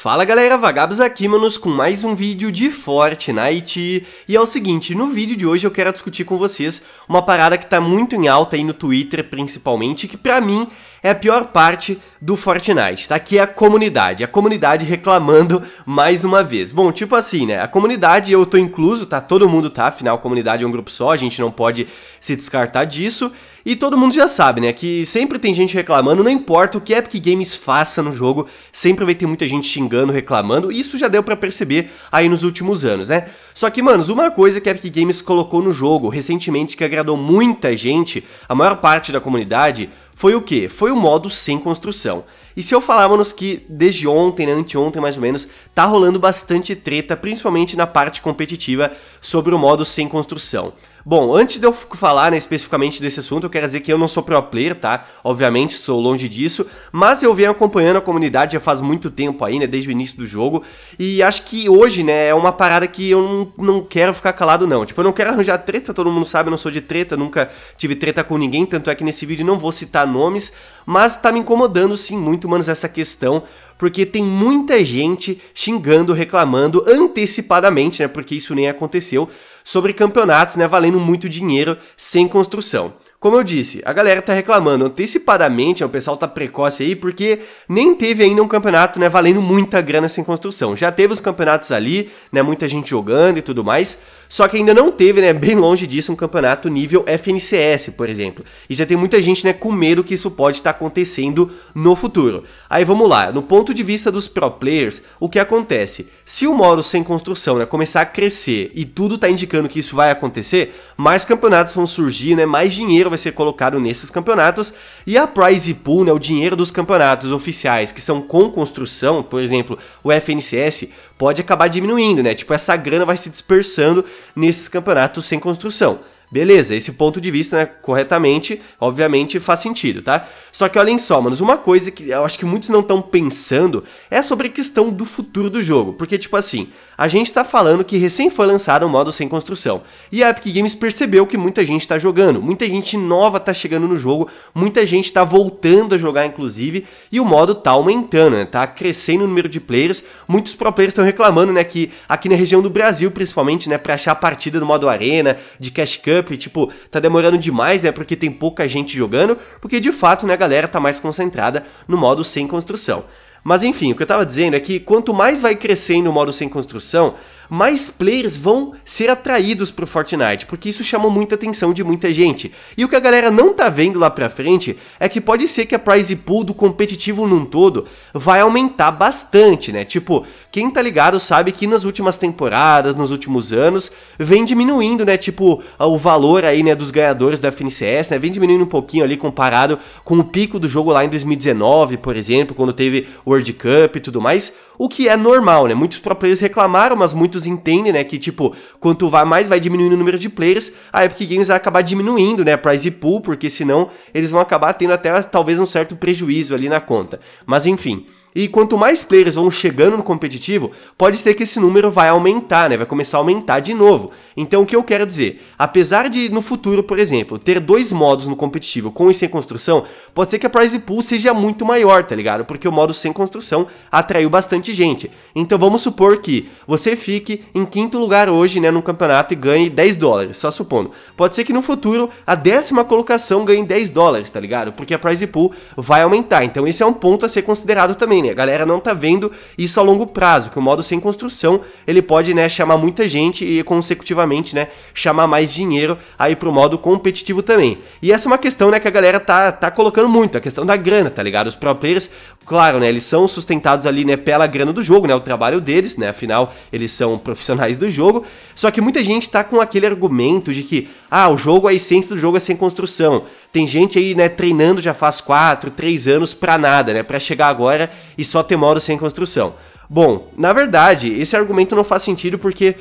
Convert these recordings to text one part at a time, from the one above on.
Fala galera, Vagabos aqui, manos, com mais um vídeo de Fortnite. E é o seguinte, no vídeo de hoje eu quero discutir com vocês uma parada que tá muito em alta aí no Twitter, principalmente, que pra mim é a pior parte do Fortnite, tá? aqui é a comunidade, a comunidade reclamando mais uma vez. Bom, tipo assim, né? A comunidade, eu tô incluso, tá? Todo mundo tá, afinal, a comunidade é um grupo só, a gente não pode se descartar disso. E todo mundo já sabe, né? Que sempre tem gente reclamando, não importa o que a Epic Games faça no jogo, sempre vai ter muita gente xingando, reclamando. Isso já deu para perceber aí nos últimos anos, né? Só que, manos, uma coisa que a Epic Games colocou no jogo recentemente que agradou muita gente, a maior parte da comunidade, foi o que? Foi o modo sem construção. E se eu falar, que desde ontem, né, anteontem mais ou menos, tá rolando bastante treta, principalmente na parte competitiva, sobre o modo sem construção. Bom, antes de eu falar né, especificamente desse assunto, eu quero dizer que eu não sou pro player, tá? Obviamente, sou longe disso, mas eu venho acompanhando a comunidade já faz muito tempo aí, né? Desde o início do jogo. E acho que hoje, né, é uma parada que eu não, quero ficar calado, não. Tipo, eu não quero arranjar treta, todo mundo sabe, eu não sou de treta, nunca tive treta com ninguém, tanto é que nesse vídeo não vou citar nomes, mas tá me incomodando sim muito, mano, essa questão porque tem muita gente xingando, reclamando antecipadamente, né? Porque isso nem aconteceu, sobre campeonatos, né? Valendo muito dinheiro sem construção. Como eu disse, a galera tá reclamando antecipadamente, o pessoal tá precoce aí, porque nem teve ainda um campeonato, né, valendo muita grana sem construção. Já teve os campeonatos ali, né, muita gente jogando e tudo mais, só que ainda não teve, né, bem longe disso, um campeonato nível FNCS, por exemplo. E já tem muita gente, né, com medo que isso pode estar tá acontecendo no futuro. Aí vamos lá, no ponto de vista dos pro players, o que acontece? Se o modo sem construção, né, começar a crescer e tudo tá indicando que isso vai acontecer, mais campeonatos vão surgir, né, mais dinheiro dinheiro vai ser colocado nesses campeonatos e a prize pool, né, o dinheiro dos campeonatos oficiais que são com construção, por exemplo, o FNCS, pode acabar diminuindo, né? Tipo, essa grana vai se dispersando nesses campeonatos sem construção. Beleza, esse ponto de vista, né, corretamente, obviamente faz sentido, tá? Só que olhem só, manos, uma coisa que eu acho que muitos não estão pensando é sobre a questão do futuro do jogo. Porque, tipo assim, a gente tá falando que recém foi lançado um modo sem construção. E a Epic Games percebeu que muita gente tá jogando, muita gente nova tá chegando no jogo, muita gente tá voltando a jogar, inclusive, e o modo tá aumentando, né? Tá crescendo o número de players. Muitos pro players estão reclamando, né, que aqui na região do Brasil, principalmente, né, pra achar a partida do modo arena, de cash cut, Cup, tipo, tá demorando demais, né? Porque tem pouca gente jogando, porque de fato, né, a galera tá mais concentrada no modo sem construção. Mas enfim, o que eu tava dizendo é que quanto mais vai crescendo o modo sem construção, mais players vão ser atraídos pro Fortnite, porque isso chamou muita atenção de muita gente. E o que a galera não tá vendo lá pra frente é que pode ser que a prize pool do competitivo num todo vai aumentar bastante, né? Tipo, quem tá ligado sabe que nas últimas temporadas, nos últimos anos, vem diminuindo, né? Tipo, o valor aí, né, dos ganhadores da FNCS, né? Vem diminuindo um pouquinho ali comparado com o pico do jogo lá em 2019, por exemplo, quando teve World Cup e tudo mais, o que é normal, né? Muitos pro players reclamaram, mas muitos muitos entendem, né? Que, tipo, quanto vai, mais vai diminuindo o número de players, a Epic Games vai acabar diminuindo, né? Prize pool, porque senão eles vão acabar tendo até talvez um certo prejuízo ali na conta. Mas enfim. E quanto mais players vão chegando no competitivo, pode ser que esse número vai aumentar, né? Vai começar a aumentar de novo. Então o que eu quero dizer? Apesar de no futuro, por exemplo, ter dois modos no competitivo com e sem construção, pode ser que a prize pool seja muito maior, tá ligado? Porque o modo sem construção atraiu bastante gente. Então vamos supor que você fique em quinto lugar hoje, né, no campeonato e ganhe 10 dólares, só supondo. Pode ser que no futuro a décima colocação ganhe 10 dólares, tá ligado? Porque a prize pool vai aumentar. Então esse é um ponto a ser considerado também, né? A galera não tá vendo isso a longo prazo, que o modo sem construção, ele pode, né, chamar muita gente e consecutivamente, né, chamar mais dinheiro aí pro modo competitivo também. E essa é uma questão, né, que a galera tá, tá colocando muito, a questão da grana, tá ligado? Os pro players, claro, né, eles são sustentados ali, né, pela grana do jogo, né, o trabalho deles, né, afinal, eles são profissionais do jogo, só que muita gente tá com aquele argumento de que, ah, o jogo, a essência do jogo é sem construção, tem gente aí, né, treinando já faz 4, 3 anos pra nada, né, pra chegar agora e só ter modo sem construção. Bom, na verdade, esse argumento não faz sentido porque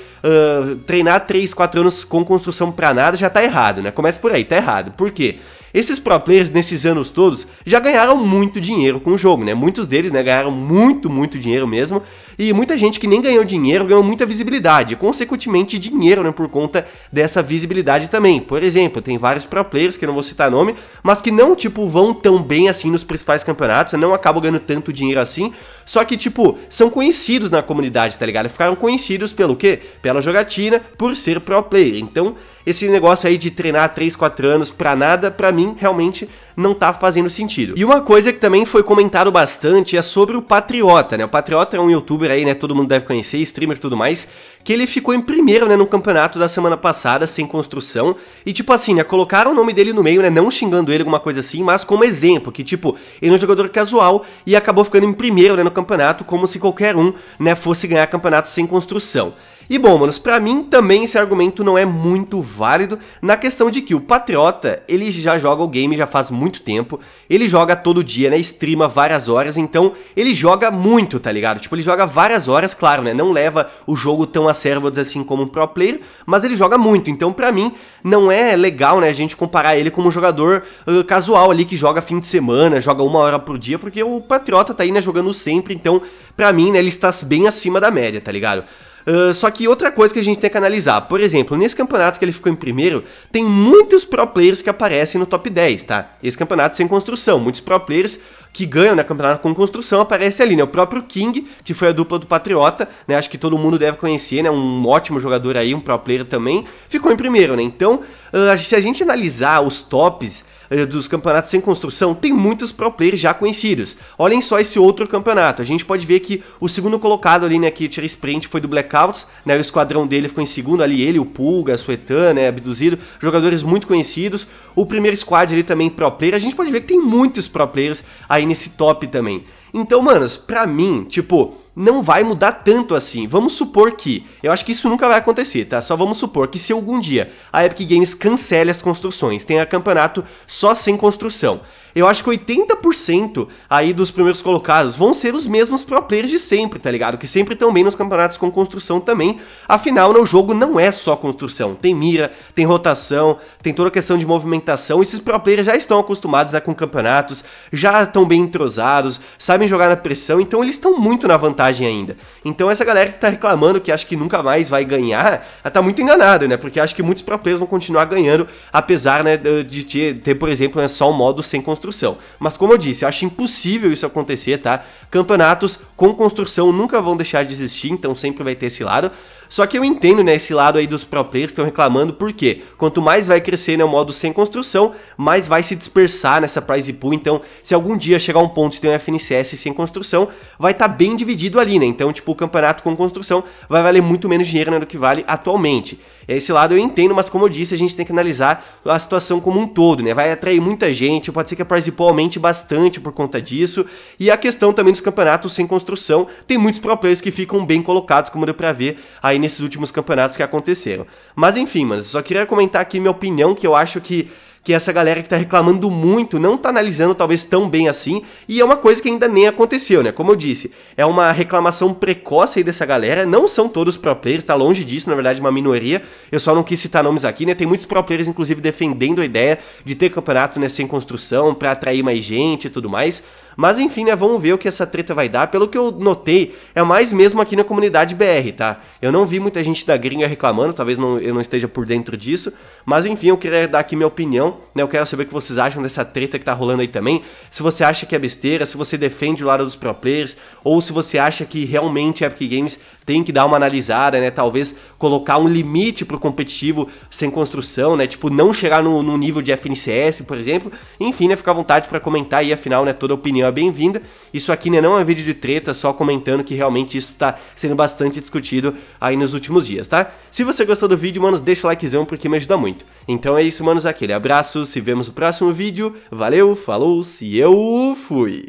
uh, treinar 3, 4 anos com construção pra nada já tá errado, né? Começa por aí, tá errado. Por quê? Esses pro players, nesses anos todos, já ganharam muito dinheiro com o jogo, né? Muitos deles, né, ganharam muito, muito dinheiro mesmo. E muita gente que nem ganhou dinheiro ganhou muita visibilidade, consequentemente dinheiro, né, por conta dessa visibilidade também. Por exemplo, tem vários pro players que eu não vou citar nome, mas que não tipo vão tão bem assim nos principais campeonatos, não acabam ganhando tanto dinheiro assim, só que tipo são conhecidos na comunidade, tá ligado? Ficaram conhecidos pelo quê? Pela jogatina, por ser pro player. Então, esse negócio aí de treinar 3, 4 anos pra nada, pra mim, realmente não tá fazendo sentido. E uma coisa que também foi comentado bastante é sobre o Patriota, né? O Patriota é um youtuber aí, né? Todo mundo deve conhecer, streamer e tudo mais, que ele ficou em primeiro, né? No campeonato da semana passada, sem construção. E tipo assim, né? Colocaram o nome dele no meio, né? Não xingando ele, alguma coisa assim, mas como exemplo, que tipo, ele é um jogador casual e acabou ficando em primeiro, né? No campeonato, como se qualquer um, né? Fosse ganhar campeonato sem construção. E bom, manos, para mim também esse argumento não é muito válido na questão de que o Patriota, ele já joga o game já faz muito tempo, ele joga todo dia, né, streama várias horas, então ele joga muito, tá ligado? Tipo, ele joga várias horas, claro, né, não leva o jogo tão a sério, vou dizer assim, como um pro player, mas ele joga muito, então para mim não é legal, né, a gente comparar ele como um jogador uh, casual ali que joga fim de semana, joga uma hora por dia, porque o Patriota tá aí, né, jogando sempre, então para mim, né, ele está bem acima da média, tá ligado? Ah, só que outra coisa que a gente tem que analisar, por exemplo, nesse campeonato que ele ficou em primeiro, tem muitos pro players que aparecem no top 10, tá? Esse campeonato sem construção, muitos pro players que ganham né, campeonato com construção aparece ali, né? O próprio King, que foi a dupla do Patriota, né? Acho que todo mundo deve conhecer, né? Um ótimo jogador aí, um pro player também, ficou em primeiro, né? Então, uh, se a gente analisar os tops eh, dos campeonatos sem construção, tem muitos pro players já conhecidos. Olhem só esse outro campeonato. A gente pode ver que o segundo colocado ali, né, que tira sprint foi do Blackouts, né? O esquadrão dele ficou em segundo ali, ele, o Pulga, a Suetan, né, abduzido, jogadores muito conhecidos. O primeiro squad ali também pro player. A gente pode ver que tem muitos pro players aí nesse top também. Então, manos, pra mim, tipo, não vai mudar tanto assim. Vamos supor que, eu acho que isso nunca vai acontecer, tá? Só vamos supor que se algum dia a Epic Games cancele as construções, tenha campeonato só sem construção. Eu acho que 80% aí dos primeiros colocados vão ser os mesmos pro players de sempre, tá ligado? Que sempre estão bem nos campeonatos com construção também. Afinal, o jogo não é só construção. Tem mira, tem rotação, tem toda a questão de movimentação. Esses pro players já estão acostumados né, com campeonatos, já estão bem entrosados, sabem jogar na pressão, então eles estão muito na vantagem vantagem ainda. Então essa galera que tá reclamando que acha que nunca mais vai ganhar, ela tá muito enganada, né? Porque acho que muitos pro players vão continuar ganhando, apesar né, de ter, ter por exemplo, né, só um modo sem construção. Mas como eu disse, eu acho impossível isso acontecer, tá? Campeonatos com construção nunca vão deixar de existir, então sempre vai ter esse lado. Só que eu entendo, né, esse lado aí dos pro players estão reclamando, porque quanto mais vai crescer né, o modo sem construção, mais vai se dispersar nessa prize pool, então se algum dia chegar um ponto de tem um FNCS sem construção, vai estar tá bem dividido ali, né, então tipo o campeonato com construção vai valer muito menos dinheiro né, do que vale atualmente. É esse lado eu entendo, mas como eu disse, a gente tem que analisar a situação como um todo, né? Vai atrair muita gente, pode ser que a price aumente bastante por conta disso. E a questão também dos campeonatos sem construção, tem muitos pro players que ficam bem colocados, como deu pra ver aí nesses últimos campeonatos que aconteceram. Mas enfim, mano, só queria comentar aqui minha opinião, que eu acho que que essa galera que tá reclamando muito não tá analisando talvez tão bem assim, e é uma coisa que ainda nem aconteceu, né? Como eu disse, é uma reclamação precoce aí dessa galera, não são todos pro players, tá longe disso, na verdade, uma minoria. Eu só não quis citar nomes aqui, né? Tem muitos pro players inclusive defendendo a ideia de ter campeonato né, sem construção para atrair mais gente e tudo mais. Mas enfim, né, vamos ver o que essa treta vai dar. Pelo que eu notei, é mais mesmo aqui na comunidade BR, tá? Eu não vi muita gente da gringa reclamando, talvez não, eu não esteja por dentro disso, mas enfim, eu queria dar aqui minha opinião, né? Eu quero saber o que vocês acham dessa treta que tá rolando aí também. Se você acha que é besteira, se você defende o lado dos pro players, ou se você acha que realmente a Epic Games tem que dar uma analisada, né? Talvez colocar um limite pro competitivo sem construção, né? Tipo, não chegar no, no nível de FNCS, por exemplo. Enfim, né? Fica à vontade para comentar e afinal, né? Toda opinião é bem-vinda. Isso aqui né, não é um vídeo de treta, só comentando que realmente isso tá sendo bastante discutido aí nos últimos dias, tá? Se você gostou do vídeo, manos, deixa o likezão porque me ajuda muito. Então é isso, manos. Aquele abraço, se vemos no próximo vídeo. Valeu, falou, se eu fui!